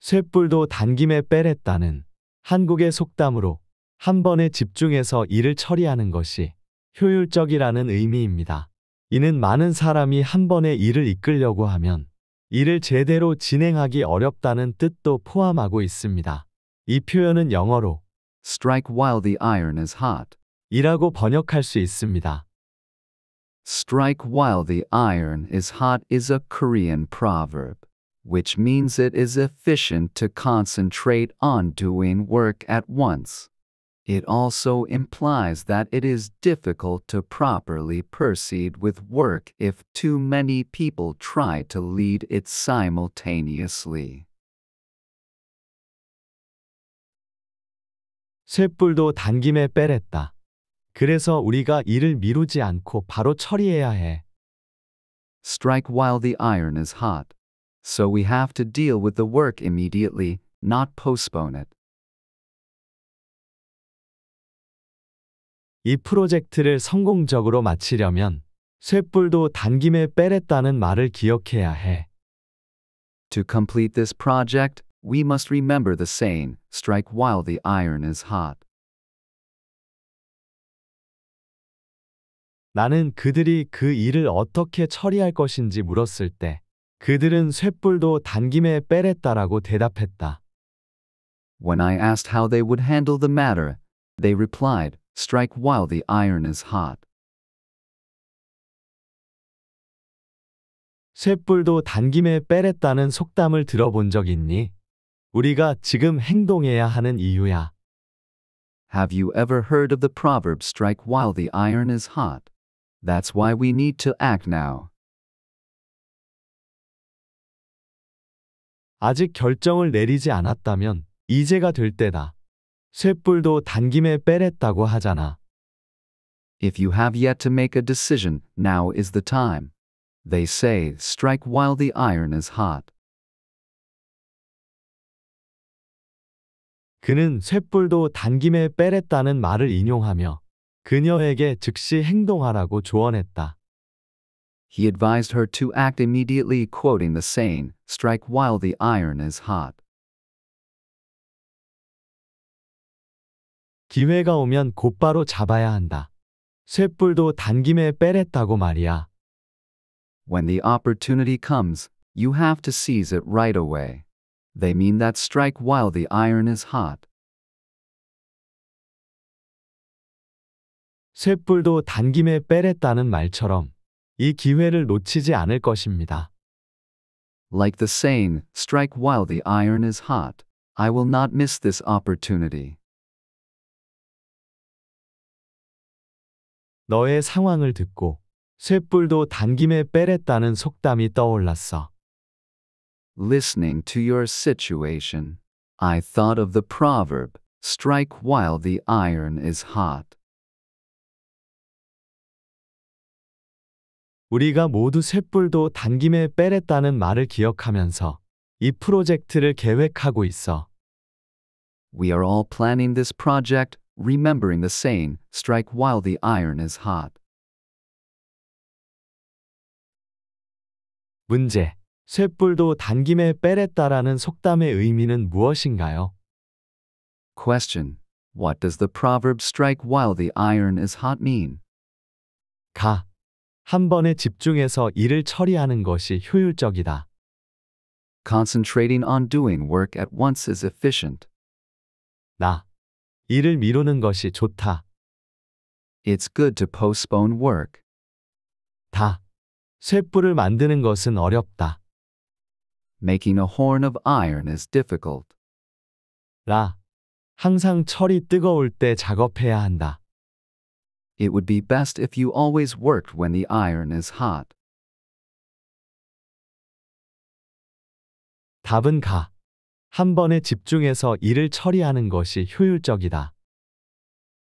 쇠뿔도 단김에 빼랬다는 한국의 속담으로 한 번에 집중해서 일을 처리하는 것이 효율적이라는 의미입니다. 이는 많은 사람이 한 번에 일을 이끌려고 하면 일을 제대로 진행하기 어렵다는 뜻도 포함하고 있습니다. 이 표현은 영어로 strike while the iron is hot 이라고 번역할 수 있습니다. strike while the iron is hot is a Korean proverb. which means it is efficient to concentrate on doing work at once. It also implies that it is difficult to properly proceed with work if too many people try to lead it simultaneously. 단김에 빼랬다. 그래서 우리가 일을 미루지 않고 바로 처리해야 해. Strike while the iron is hot. So we have to deal with the work immediately, not postpone it. 이 프로젝트를 성공적으로 마치려면 쇳불도 단김에 빼랬다는 말을 기억해야 해. To complete this project, we must remember the saying, strike while the iron is hot. 나는 그들이 그 일을 어떻게 처리할 것인지 물었을 때 그들은 쇳불도 단김에 빼랬다라고 대답했다. When I asked how they would handle the matter, they replied, strike while the iron is hot. 쇳불도 단김에 빼랬다는 속담을 들어본 적 있니? 우리가 지금 행동해야 하는 이유야. Have you ever heard of the proverb strike while the iron is hot? That's why we need to act now. 아직 결정을 내리지 않았다면 이제가 될 때다. 쇠뿔도 단김에 빼랬다고 하잖아. If you have yet to make a decision, now is the time. They say, strike while the iron is hot. 그는 쇠뿔도 단김에 빼랬다는 말을 인용하며 그녀에게 즉시 행동하라고 조언했다. he advised her to act immediately, quoting the saying, strike while the iron is hot. 기회가 오면 곧바로 잡아야 한다. 단김에 빼랬다고 말이야. When the opportunity comes, you have to seize it right away. They mean that strike while the iron is hot. 쇠뿔도 단김에 빼랬다는 말처럼 이 기회를 놓치지 않을 것입니다. Like the saying, strike while the iron is hot. I will not miss this opportunity. 너의 상황을 듣고 쇠뿔도 당김에 빼랬다는 속담이 떠올랐어. Listening to your situation, I thought of the proverb, strike while the iron is hot. 우리가 모두 쇳불도 단김에 빼랬다는 말을 기억하면서 이 프로젝트를 계획하고 있어. We are all planning this project, remembering the saying, strike while the iron is hot. 문제. 쇳불도 단김에 빼랬다라는 속담의 의미는 무엇인가요? Question. What does the proverb strike while the iron is hot mean? 가. 한 번에 집중해서 일을 처리하는 것이 효율적이다. Concentrating on doing work at once is efficient. 나. 일을 미루는 것이 좋다. It's good to postpone work. 다. 쇠뿔을 만드는 것은 어렵다. Making a horn of iron is difficult. 라. 항상 철이 뜨거울 때 작업해야 한다. It would be best if you always worked when the iron is hot. 답은 가. 한 번에 집중해서 일을 처리하는 것이 효율적이다.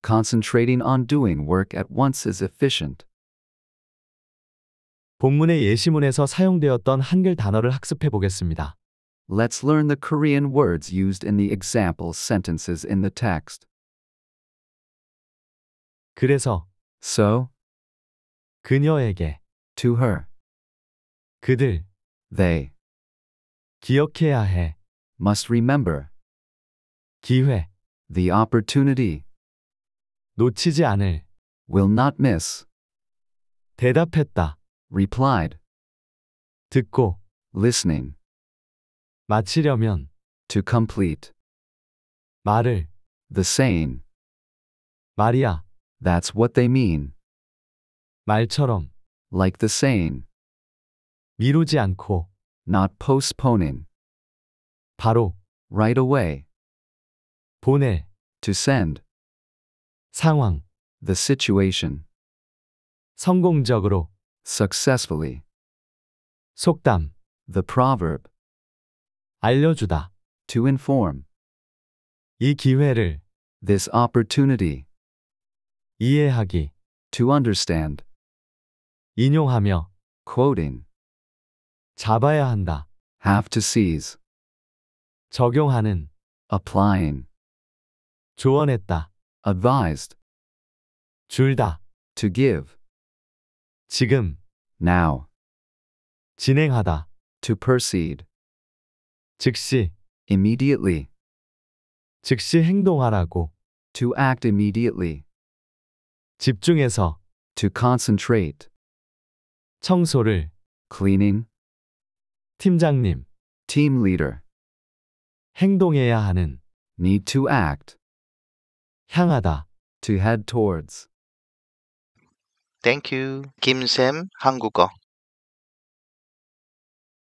Concentrating on doing work at once is efficient. 본문의 예시문에서 사용되었던 한글 단어를 학습해 보겠습니다. Let's learn the Korean words used in the example sentences in the text. 그래서 So, 그녀에게 to her, 그들 they 기억해야 해 must remember 기회 the opportunity 놓치지 않을 will not miss. 대답했다 Replied, 듣고 listening 마치려면 to complete 말을 the saying. 말이야 That's what they mean. 말처럼. Like the saying. 미루지 않고. Not postponing. 바로. Right away. 보내. To send. 상황. The situation. 성공적으로. Successfully. 속담. The proverb. 알려주다. To inform. 이 기회를. This opportunity. 이해하기 to understand 인용하며 quoting 잡아야 한다 have to seize 적용하는 applying 조언했다 advised 줄다 to give 지금 now 진행하다 to proceed 즉시 immediately 즉시 행동하라고 to act immediately 집중해서 to concentrate 청소를 cleaning 팀장님 team leader 행동해야 하는 need to act 향하다 to head towards Thank you 김쌤 한국어